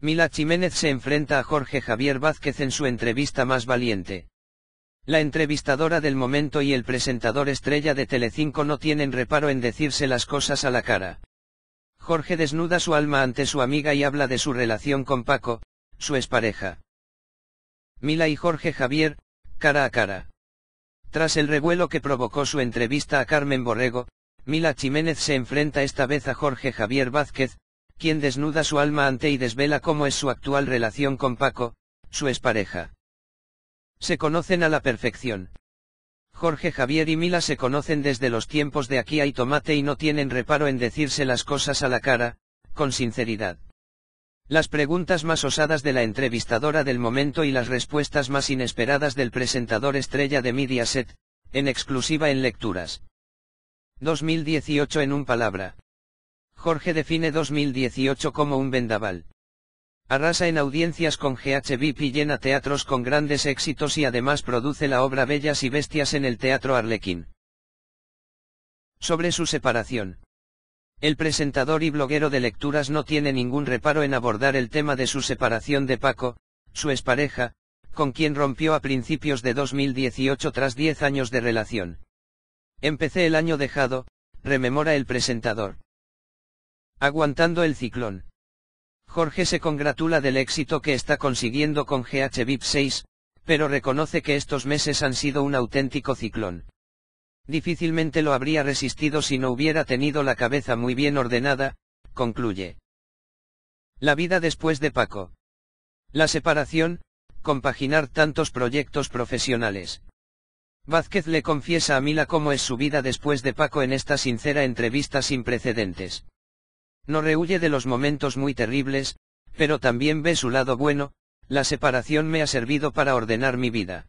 Mila Jiménez se enfrenta a Jorge Javier Vázquez en su entrevista más valiente. La entrevistadora del momento y el presentador estrella de Telecinco no tienen reparo en decirse las cosas a la cara. Jorge desnuda su alma ante su amiga y habla de su relación con Paco, su expareja. Mila y Jorge Javier, cara a cara. Tras el revuelo que provocó su entrevista a Carmen Borrego, Mila Jiménez se enfrenta esta vez a Jorge Javier Vázquez, quien desnuda su alma ante y desvela cómo es su actual relación con Paco, su expareja. Se conocen a la perfección. Jorge Javier y Mila se conocen desde los tiempos de Aquí hay tomate y no tienen reparo en decirse las cosas a la cara, con sinceridad. Las preguntas más osadas de la entrevistadora del momento y las respuestas más inesperadas del presentador estrella de Mediaset, en exclusiva en lecturas. 2018 en un palabra. Jorge define 2018 como un vendaval. Arrasa en audiencias con GHVIP y llena teatros con grandes éxitos y además produce la obra Bellas y Bestias en el Teatro Arlequín. Sobre su separación. El presentador y bloguero de lecturas no tiene ningún reparo en abordar el tema de su separación de Paco, su expareja, con quien rompió a principios de 2018 tras 10 años de relación. Empecé el año dejado, rememora el presentador. Aguantando el ciclón. Jorge se congratula del éxito que está consiguiendo con GHVIP 6, pero reconoce que estos meses han sido un auténtico ciclón. Difícilmente lo habría resistido si no hubiera tenido la cabeza muy bien ordenada, concluye. La vida después de Paco. La separación, compaginar tantos proyectos profesionales. Vázquez le confiesa a Mila cómo es su vida después de Paco en esta sincera entrevista sin precedentes. No rehuye de los momentos muy terribles, pero también ve su lado bueno, la separación me ha servido para ordenar mi vida.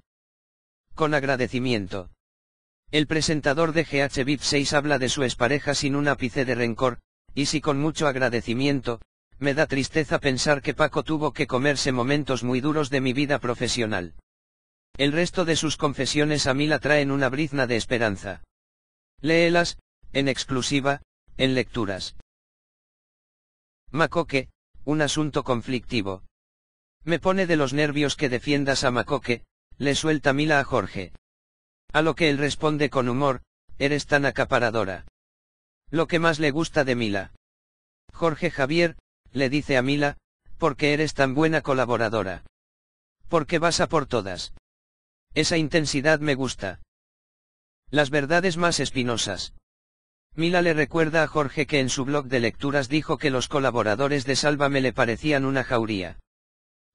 Con agradecimiento. El presentador de GH VIP 6 habla de su expareja sin un ápice de rencor, y si con mucho agradecimiento, me da tristeza pensar que Paco tuvo que comerse momentos muy duros de mi vida profesional. El resto de sus confesiones a mí la traen una brizna de esperanza. Léelas, en exclusiva, en lecturas. Macoque, un asunto conflictivo. Me pone de los nervios que defiendas a Macoque, le suelta Mila a Jorge. A lo que él responde con humor, eres tan acaparadora. Lo que más le gusta de Mila. Jorge Javier, le dice a Mila, porque eres tan buena colaboradora. Porque vas a por todas. Esa intensidad me gusta. Las verdades más espinosas. Mila le recuerda a Jorge que en su blog de lecturas dijo que los colaboradores de me le parecían una jauría.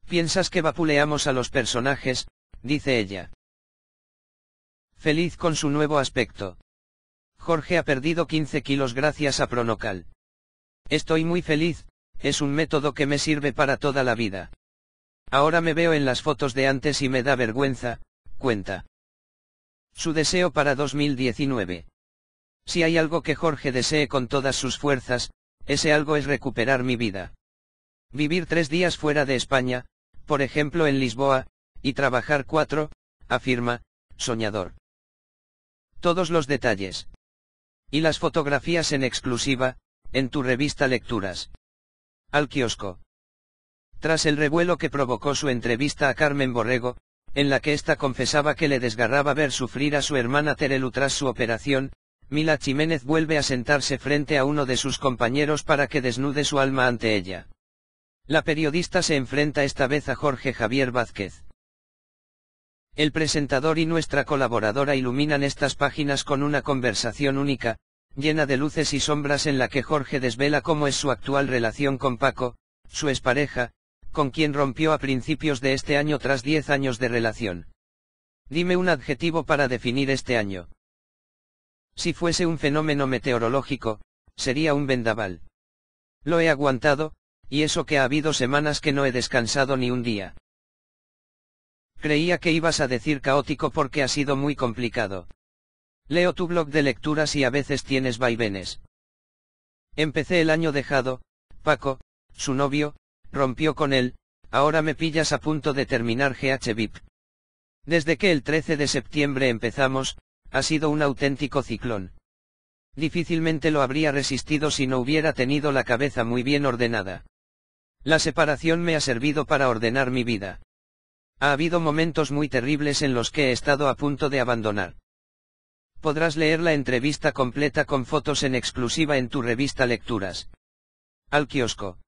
Piensas que vapuleamos a los personajes, dice ella. Feliz con su nuevo aspecto. Jorge ha perdido 15 kilos gracias a Pronocal. Estoy muy feliz, es un método que me sirve para toda la vida. Ahora me veo en las fotos de antes y me da vergüenza, cuenta. Su deseo para 2019. Si hay algo que Jorge desee con todas sus fuerzas, ese algo es recuperar mi vida. Vivir tres días fuera de España, por ejemplo en Lisboa, y trabajar cuatro, afirma, soñador. Todos los detalles. Y las fotografías en exclusiva, en tu revista Lecturas. Al kiosco. Tras el revuelo que provocó su entrevista a Carmen Borrego, en la que ésta confesaba que le desgarraba ver sufrir a su hermana Terelu tras su operación, Mila Jiménez vuelve a sentarse frente a uno de sus compañeros para que desnude su alma ante ella. La periodista se enfrenta esta vez a Jorge Javier Vázquez. El presentador y nuestra colaboradora iluminan estas páginas con una conversación única, llena de luces y sombras en la que Jorge desvela cómo es su actual relación con Paco, su expareja, con quien rompió a principios de este año tras 10 años de relación. Dime un adjetivo para definir este año. Si fuese un fenómeno meteorológico, sería un vendaval. Lo he aguantado, y eso que ha habido semanas que no he descansado ni un día. Creía que ibas a decir caótico porque ha sido muy complicado. Leo tu blog de lecturas y a veces tienes vaivenes. Empecé el año dejado, Paco, su novio, rompió con él, ahora me pillas a punto de terminar GHVIP. Desde que el 13 de septiembre empezamos, ha sido un auténtico ciclón. Difícilmente lo habría resistido si no hubiera tenido la cabeza muy bien ordenada. La separación me ha servido para ordenar mi vida. Ha habido momentos muy terribles en los que he estado a punto de abandonar. Podrás leer la entrevista completa con fotos en exclusiva en tu revista Lecturas. Al kiosco.